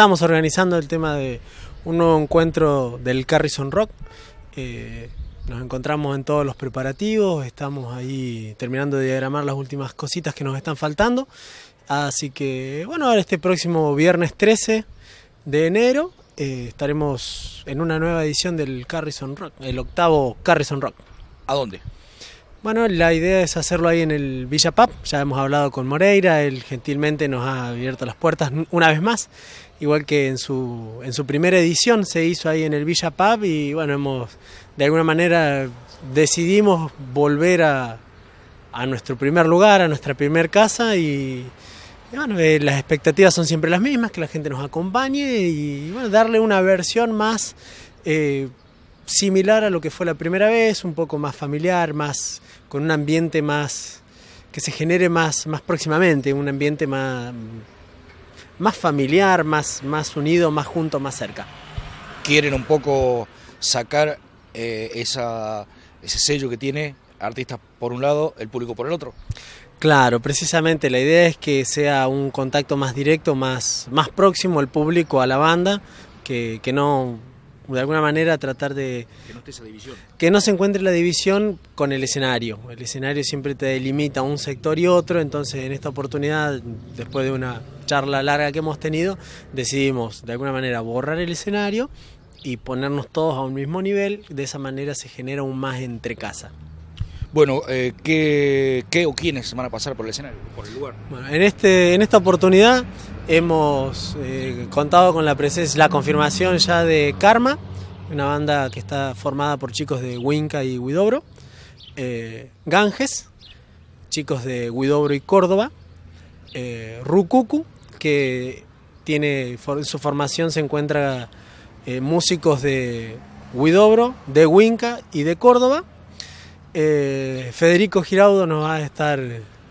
estamos organizando el tema de un nuevo encuentro del Carrison Rock. Eh, nos encontramos en todos los preparativos, estamos ahí terminando de diagramar las últimas cositas que nos están faltando. Así que, bueno, ahora este próximo viernes 13 de enero eh, estaremos en una nueva edición del Carrison Rock, el octavo Carrison Rock. ¿A dónde? Bueno, la idea es hacerlo ahí en el Villa Pub. Ya hemos hablado con Moreira, él gentilmente nos ha abierto las puertas una vez más, igual que en su, en su primera edición se hizo ahí en el Villa Pub y bueno, hemos de alguna manera decidimos volver a, nuestro primer lugar, a nuestra primer casa y, bueno, eh, las expectativas son siempre las mismas, que la gente nos acompañe y bueno, darle una versión más eh, similar a lo que fue la primera vez, un poco más familiar, más con un ambiente más que se genere más, más próximamente, un ambiente más, más familiar, más, más unido, más junto, más cerca. Quieren un poco sacar eh, ese sello que tiene artistas por un lado, el público por el otro. Claro, precisamente la idea es que sea un contacto más directo, más, más próximo al público, a la banda, que, que no de alguna manera tratar de... Que no división. Que no se encuentre la división con el escenario. El escenario siempre te delimita un sector y otro, entonces en esta oportunidad, después de una charla larga que hemos tenido, decidimos de alguna manera borrar el escenario y ponernos todos a un mismo nivel, de esa manera se genera un más entre casa. Bueno, eh, ¿qué, o quiénes van a pasar por el escenario, por el lugar? Bueno, en, este, en esta oportunidad Hemos eh, contado con la presencia, la confirmación ya de Karma, una banda que está formada por chicos de Huinca y Huidobro, eh, Ganges, chicos de Huidobro y Córdoba, eh, que tiene en su formación se encuentra eh, músicos de Huidobro, de Huinca y de Córdoba. Federico Giraudo nos va a estar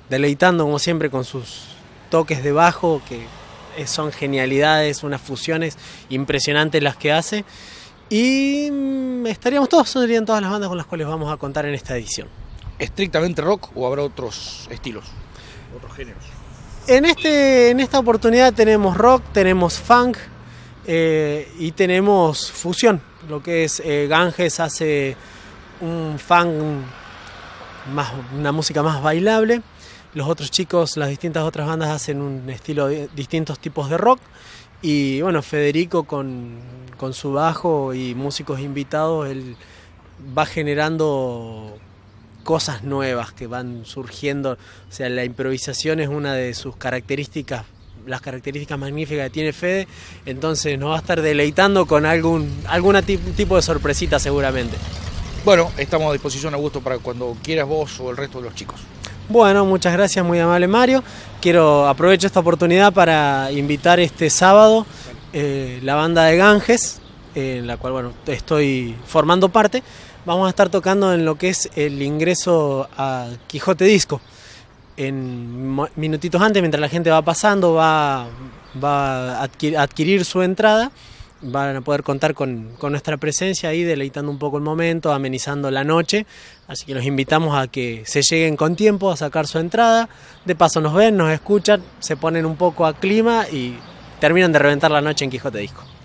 deleitando como siempre con sus toques de bajo que eh, son genialidades, unas fusiones impresionantes las que hace. Y mm, estaríamos todos, serían todas las bandas con las cuales vamos a contar en esta edición. ¿Estrictamente rock o habrá otros estilos? Otros géneros. En, este, esta oportunidad tenemos rock, tenemos funk eh, y tenemos fusión. Lo que es eh, Ganges hace un funk, más, una música más bailable los otros chicos, las distintas otras bandas hacen un estilo de distintos tipos de rock. Y bueno, Federico con, su bajo y músicos invitados, él va generando cosas nuevas que van surgiendo. O sea, la improvisación es una de sus características, las características magníficas que tiene Fede. Entonces nos va a estar deleitando con algún tipo de sorpresita seguramente. Bueno, estamos a disposición a gusto para cuando quieras vos o el resto de los chicos. Bueno, muchas gracias, muy amable Mario. Quiero aprovechar esta oportunidad para invitar este sábado eh, la banda de Ganges, en la cual bueno estoy formando parte. Vamos a estar tocando en lo que es el ingreso a Quijote Disco. En minutitos antes, mientras la gente va pasando, va, va a adquirir su entrada van a poder contar con, nuestra presencia ahí, deleitando un poco el momento, amenizando la noche. Así que los invitamos a que se lleguen con tiempo a sacar su entrada. De paso nos ven, nos escuchan, se ponen un poco a clima y terminan de reventar la noche en Quijote Disco.